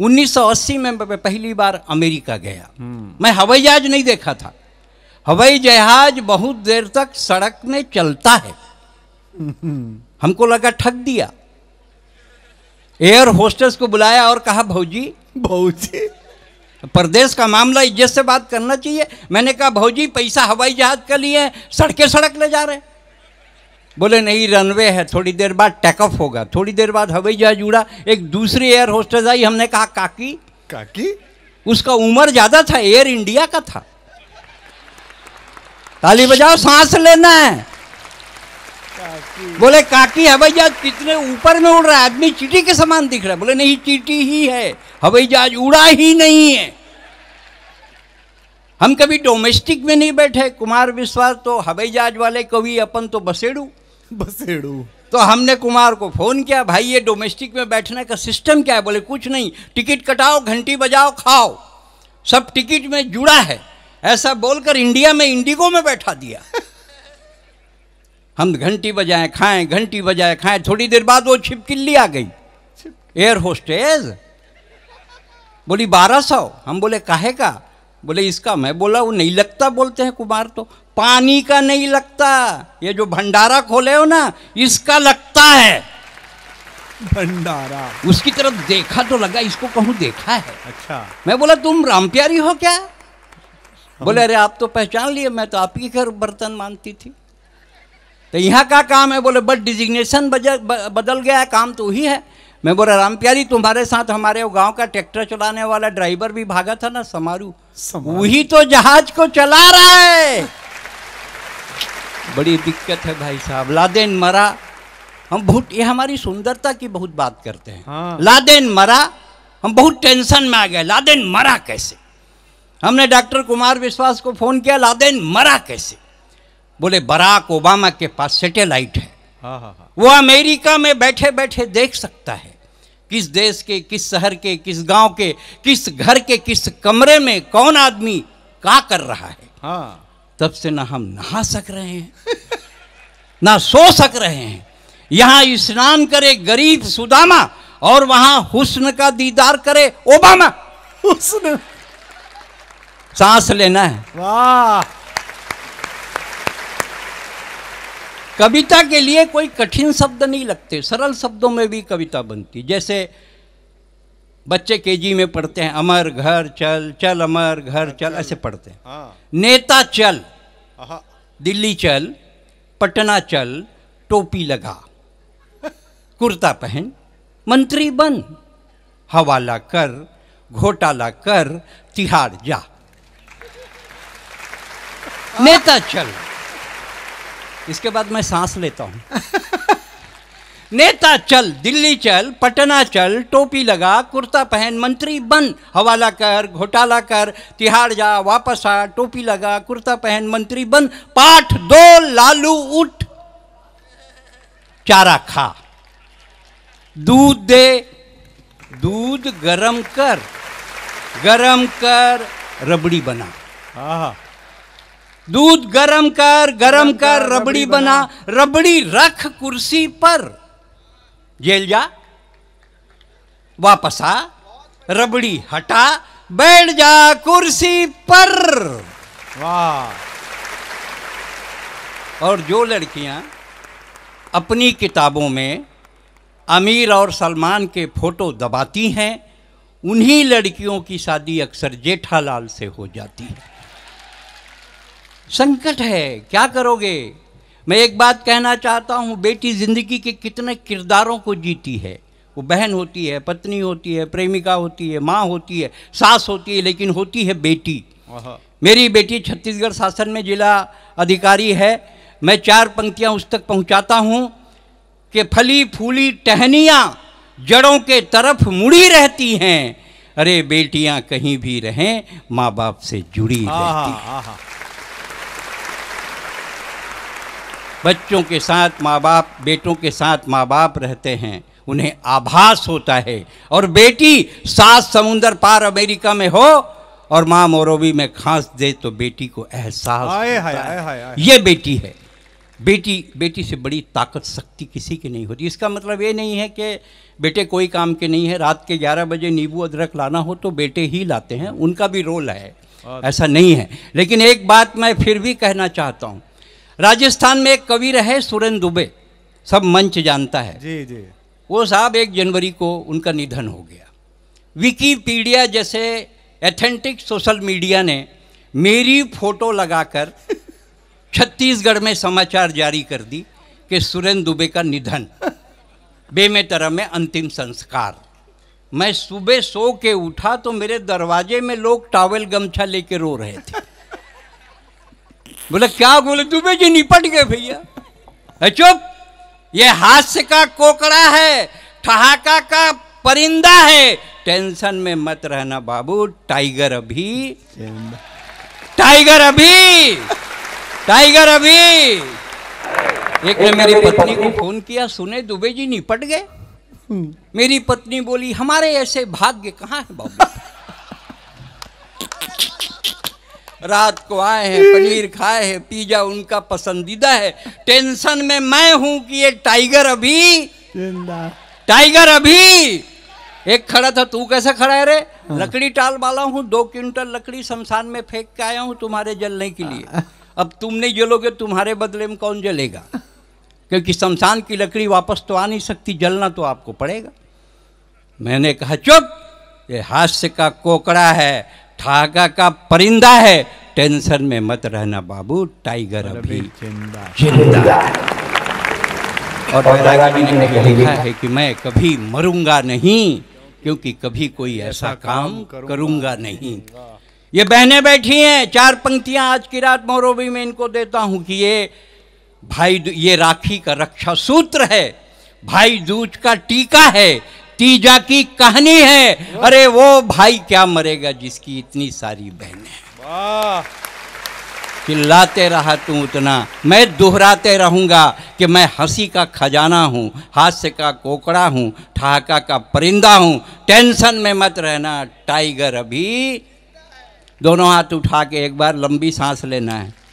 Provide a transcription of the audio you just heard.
1980 में मैं पहली बार अमेरिका गया हम्म। मैं हवाई जहाज नहीं देखा था हवाई जहाज बहुत देर तक सड़क में चलता है हमको लगा ठग दिया एयर होस्टेस को बुलाया और कहा भौजी भौजी प्रदेश का मामला इज्जत से बात करना चाहिए मैंने कहा भौजी पैसा हवाई जहाज का लिए सड़के सड़क ले जा रहे हैं बोले नहीं रनवे है थोड़ी देर बाद टेकअप होगा थोड़ी देर बाद हवाई जहाज उड़ा एक दूसरी एयर होस्टेज आई हमने कहा काकी काकी उसका उम्र ज़्यादा था एयर इंडिया का था ताली बजाओ सांस लेना है काकी। बोले काकी हवाई जहाज कितने ऊपर में उड़ रहा है आदमी चीटी के समान दिख रहा है बोले नहीं चीटी ही है हवाई जहाज उड़ा ही नहीं है हम कभी डोमेस्टिक में नहीं बैठे कुमार विश्वास तो हवाई जहाज वाले कवि अपन तो बसेड़ू बसेड़ू तो हमने कुमार को फोन किया भाई ये डोमेस्टिक में बैठने का सिस्टम क्या है बोले कुछ नहीं टिकट कटाओ घंटी बजाओ खाओ सब टिकट में जुड़ा है ऐसा बोलकर इंडिया में इंडिगो में बैठा दिया हम घंटी बजाएं खाएं घंटी बजाएं खाएं थोड़ी देर बाद वो छिपकिल्ली आ गई एयर होस्टेज बोली बारह सौ हम बोले काहे का बोले इसका मैं बोला वो नहीं लगता बोलते हैं कुमार तो पानी का नहीं लगता ये जो भंडारा खोले हो ना इसका लगता है भंडारा उसकी तरफ देखा तो लगा इसको कहूं देखा है अच्छा मैं बोला तुम राम प्यारी हो क्या बोले अरे आप तो पहचान लिए मैं तो आपकी घर बर्तन मानती थी तो यहाँ का काम है बोले बट डिजिग्नेशन बदल गया है काम तो वही है मैं बोला राम प्यारी तुम्हारे साथ हमारे गांव का ट्रैक्टर चलाने वाला ड्राइवर भी भागा था ना समारू वही तो जहाज को चला रहा है बड़ी दिक्कत है भाई साहब लादेन मरा हम बहुत ये हमारी सुंदरता की बहुत बात करते हैं हाँ। लादेन मरा हम बहुत टेंशन में आ गए लादेन मरा कैसे हमने डॉक्टर कुमार विश्वास को फोन किया लादेन मरा कैसे बोले बराक ओबामा के पास सेटेलाइट है हाँ, हाँ, हाँ। वो अमेरिका में बैठे बैठे देख सकता है किस देश के किस शहर के किस गांव के किस घर के किस कमरे में कौन आदमी का कर रहा है तब से ना हम नहा सक रहे हैं ना सो सक रहे हैं यहाँ स्नान करे गरीब सुदामा और वहां हुस्न का दीदार करे ओबामा हुस्न सांस लेना है वाह कविता के लिए कोई कठिन शब्द नहीं लगते सरल शब्दों में भी कविता बनती जैसे बच्चे केजी में पढ़ते हैं अमर घर चल चल अमर घर चल ऐसे पढ़ते हैं हाँ। नेता चल दिल्ली चल पटना चल टोपी लगा कुर्ता पहन मंत्री बन हवाला कर घोटाला कर तिहाड़ जा हाँ। नेता चल इसके बाद मैं सांस लेता हूँ नेता चल दिल्ली चल पटना चल टोपी लगा कुर्ता पहन मंत्री बन हवाला कर घोटाला कर तिहाड़ जा वापस आ टोपी लगा कुर्ता पहन मंत्री बन पाठ दो लालू उठ चारा खा दूध दे दूध गरम कर गरम कर रबड़ी बना हाँ दूध गरम कर गरम कर रबड़ी बना रबड़ी रख कुर्सी पर जेल जा वापस आ रबड़ी हटा बैठ जा कुर्सी पर वाह और जो लड़कियां अपनी किताबों में अमीर और सलमान के फोटो दबाती हैं उन्हीं लड़कियों की शादी अक्सर जेठालाल से हो जाती है संकट है क्या करोगे मैं एक बात कहना चाहता हूँ बेटी जिंदगी के कितने किरदारों को जीती है वो बहन होती है पत्नी होती है प्रेमिका होती है माँ होती है सास होती है लेकिन होती है बेटी मेरी बेटी छत्तीसगढ़ शासन में जिला अधिकारी है मैं चार पंक्तियाँ उस तक पहुँचाता हूँ कि फली फूली टहनियाँ जड़ों के तरफ मुड़ी रहती हैं अरे बेटियाँ कहीं भी रहें माँ बाप से जुड़ी रहती हैं बच्चों के साथ माँ बाप बेटों के साथ माँ बाप रहते हैं उन्हें आभास होता है और बेटी सात समुंदर पार अमेरिका में हो और माँ मोरवी में खांस दे तो बेटी को एहसास आए हाय हाय ये बेटी है बेटी बेटी से बड़ी ताकत शक्ति किसी की नहीं होती इसका मतलब ये नहीं है कि बेटे कोई काम के नहीं है रात के 11 बजे नींबू अदरक लाना हो तो बेटे ही लाते हैं उनका भी रोल है ऐसा नहीं है लेकिन एक बात मैं फिर भी कहना चाहता हूँ राजस्थान में एक कवि रहे सुरेंद्र दुबे सब मंच जानता है जी जी वो साहब एक जनवरी को उनका निधन हो गया विकीपीडिया जैसे एथेंटिक सोशल मीडिया ने मेरी फोटो लगाकर छत्तीसगढ़ में समाचार जारी कर दी कि सुरेंद्र दुबे का निधन बेमेतरा में अंतिम संस्कार मैं सुबह सो के उठा तो मेरे दरवाजे में लोग टावल गमछा लेके रो रहे थे बोले क्या बोले दुबे जी निपट गए भैया चुप ये हास्य का कोकड़ा है ठहाका का परिंदा है टेंशन में मत रहना बाबू टाइगर अभी टाइगर अभी टाइगर अभी एक ने मेरी पत्नी को फोन किया सुने दुबे जी निपट गए मेरी पत्नी बोली हमारे ऐसे भाग्य कहाँ है बाबू रात को आए हैं पनीर खाए हैं पिज्जा उनका पसंदीदा है टेंशन में मैं हूं कि ये टाइगर अभी टाइगर अभी एक खड़ा था तू कैसे खड़ा है रे हाँ। लकड़ी टाल वाला हूँ दो क्विंटल लकड़ी शमशान में फेंक के आया हूँ तुम्हारे जलने के लिए हाँ। अब तुम नहीं जलोगे तुम्हारे बदले में कौन जलेगा क्योंकि शमशान की लकड़ी वापस तो आ नहीं सकती जलना तो आपको पड़ेगा मैंने कहा चुप ये हास्य का कोकड़ा है ठाका का परिंदा है टेंशन में मत रहना बाबू टाइगर अभी जिंदा और जी ने लिखा है कि मैं कभी मरूंगा नहीं क्योंकि कभी कोई ऐसा काम करूंगा नहीं ये बहने बैठी हैं चार पंक्तियां आज की रात मोरोबी में इनको देता हूं कि ये भाई ये राखी का रक्षा सूत्र है भाई दूज का टीका है तीजा की कहानी है अरे वो भाई क्या मरेगा जिसकी इतनी सारी बहने चिल्लाते रहा तू उतना मैं दोहराते रहूँगा कि मैं हंसी का खजाना हूँ हास्य का कोकड़ा हूँ ठहाका का परिंदा हूँ टेंशन में मत रहना टाइगर अभी दोनों हाथ उठा के एक बार लंबी सांस लेना है